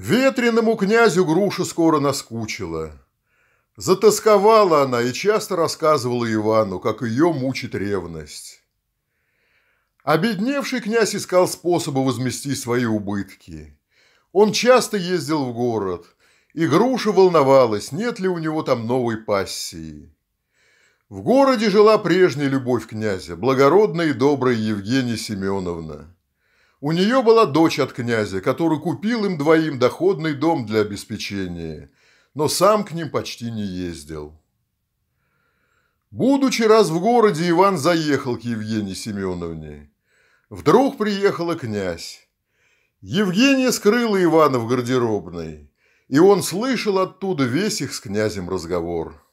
Ветреному князю груша скоро наскучила. Затасковала она и часто рассказывала Ивану, как ее мучит ревность. Обедневший князь искал способа возмести свои убытки. Он часто ездил в город, и груша волновалась, нет ли у него там новой пассии. В городе жила прежняя любовь князя, благородная и добрая Евгения Семеновна. У нее была дочь от князя, который купил им двоим доходный дом для обеспечения, но сам к ним почти не ездил. Будучи раз в городе, Иван заехал к Евгении Семеновне. Вдруг приехала князь. Евгения скрыла Ивана в гардеробной, и он слышал оттуда весь их с князем разговор.